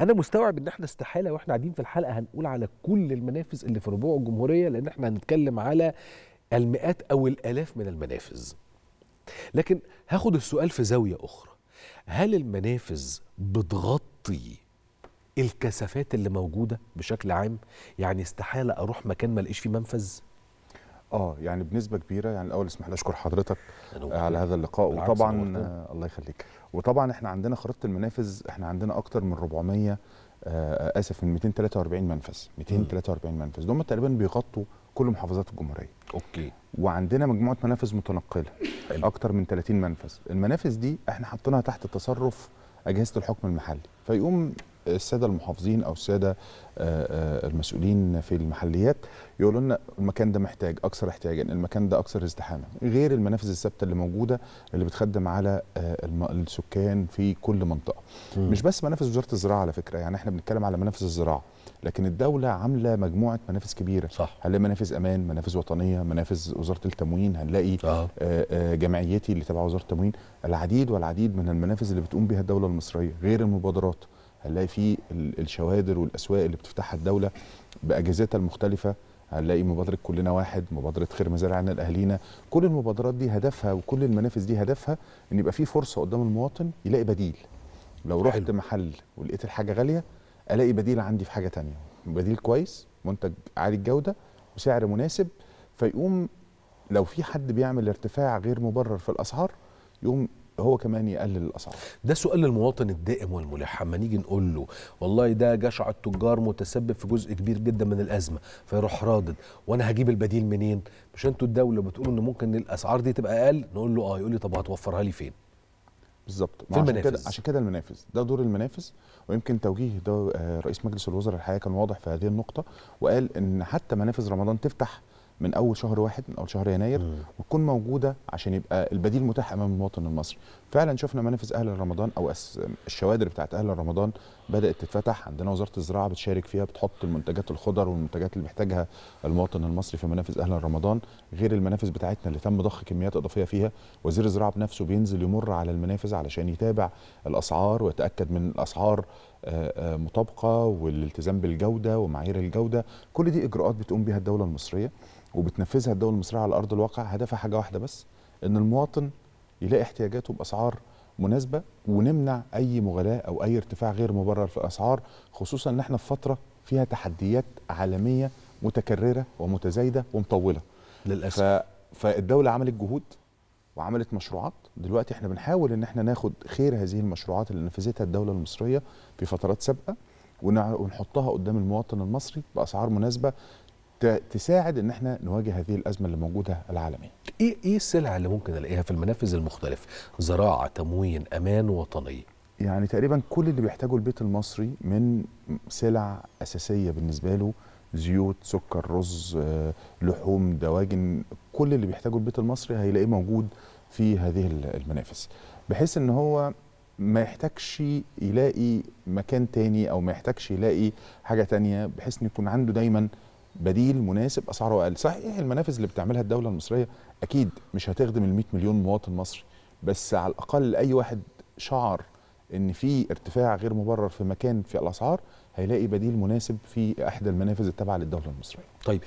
انا مستوعب ان احنا استحاله واحنا قاعدين في الحلقه هنقول على كل المنافذ اللي في ربوع الجمهوريه لان احنا هنتكلم على المئات او الالاف من المنافذ لكن هاخد السؤال في زاويه اخرى هل المنافذ بتغطي الكثافات اللي موجوده بشكل عام يعني استحاله اروح مكان ما الاقيش فيه منفذ اه يعني بنسبه كبيره يعني الاول اسمح لي اشكر حضرتك على هذا اللقاء وطبعا آه الله يخليك وطبعا احنا عندنا خريطه المنافذ احنا عندنا اكتر من 400 آه اسف من 243 منفذ 243 منفذ دول تقريبا بيغطوا كل محافظات الجمهوريه اوكي وعندنا مجموعه منافذ متنقله اكتر من 30 منفذ المنافذ دي احنا حطيناها تحت تصرف اجهزه الحكم المحلي فيقوم الساده المحافظين او الساده آه، آه، المسؤولين في المحليات يقولوا لنا المكان ده محتاج اكثر احتياجا المكان ده اكثر ازدحاما غير المنافذ الثابته اللي موجوده اللي بتخدم على آه، السكان في كل منطقه م. مش بس منافذ وزاره الزراعه على فكره يعني احنا بنتكلم على منافذ الزراعه لكن الدولة عاملة مجموعة منافذ كبيرة صح. هنلاقي منافذ أمان منافذ وطنية منافذ وزارة التموين هنلاقي آه. آه جمعيتي اللي تبع وزارة التموين العديد والعديد من المنافذ اللي بتقوم بها الدولة المصرية غير المبادرات هنلاقي فيه الشوادر والاسواق اللي بتفتحها الدوله باجهزتها المختلفه هنلاقي مبادره كلنا واحد مبادره خير مزارعنا لاهالينا كل المبادرات دي هدفها وكل المنافس دي هدفها ان يبقى في فرصه قدام المواطن يلاقي بديل لو رحت حلو. محل ولقيت الحاجه غاليه الاقي بديل عندي في حاجه تانية بديل كويس منتج عالي الجوده وسعر مناسب فيقوم لو في حد بيعمل ارتفاع غير مبرر في الاسعار يقوم هو كمان يقلل الاسعار ده سؤال للمواطن الدائم والملح اما نيجي نقول له والله ده جشع التجار متسبب في جزء كبير جدا من الازمه فيروح رادد وانا هجيب البديل منين مش انتوا الدوله بتقولوا ان ممكن الاسعار دي تبقى اقل نقول له اه يقول لي طب هتوفرها لي فين بالظبط في المنافس عشان كده عشان كده المنافس ده دور المنافس ويمكن توجيه ده آه، رئيس مجلس الوزراء الحقيقه كان واضح في هذه النقطه وقال ان حتى منافذ رمضان تفتح من اول شهر واحد من اول شهر يناير وتكون موجوده عشان يبقى البديل متاح امام المواطن المصري فعلا شفنا منافذ اهل رمضان او الشوادر بتاعت اهل رمضان بدات تتفتح عندنا وزاره الزراعه بتشارك فيها بتحط المنتجات الخضر والمنتجات اللي بيحتاجها المواطن المصري في منافذ اهل رمضان غير المنافذ بتاعتنا اللي تم ضخ كميات اضافيه فيها وزير الزراعه بنفسه بينزل يمر على المنافذ علشان يتابع الاسعار ويتاكد من الاسعار آه، آه، مطابقه والالتزام بالجوده ومعايير الجوده كل دي اجراءات بتقوم بها الدوله المصريه وبتنفذها الدوله المصريه على ارض الواقع هدفها حاجه واحده بس ان المواطن يلاقي احتياجاته باسعار مناسبه ونمنع اي مغالاه او اي ارتفاع غير مبرر في الاسعار خصوصا ان احنا في فتره فيها تحديات عالميه متكرره ومتزايده ومطوله للاسف فالدوله عملت جهود وعملت مشروعات دلوقتي احنا بنحاول ان احنا ناخد خير هذه المشروعات اللي نفذتها الدوله المصريه في فترات سابقه ونحطها قدام المواطن المصري باسعار مناسبه تساعد ان احنا نواجه هذه الازمه اللي موجوده العالميه. ايه ايه السلع اللي ممكن الاقيها في المنافذ المختلفه؟ زراعه، تموين، امان، وطني. يعني تقريبا كل اللي بيحتاجه البيت المصري من سلع اساسيه بالنسبه له زيوت، سكر، رز، آه، لحوم، دواجن، كل اللي بيحتاجه البيت المصري هيلاقيه موجود في هذه المنافس بحيث ان هو ما يحتاجش يلاقي مكان تاني او ما يحتاجش يلاقي حاجه تانيه بحيث ان يكون عنده دايما بديل مناسب اسعاره اقل صحيح المنافس اللي بتعملها الدوله المصريه اكيد مش هتخدم ال 100 مليون مواطن مصري بس على الاقل اي واحد شعر ان في ارتفاع غير مبرر في مكان في الاسعار هيلاقي بديل مناسب في احدى المنافذ التابعه للدوله المصريه. طيب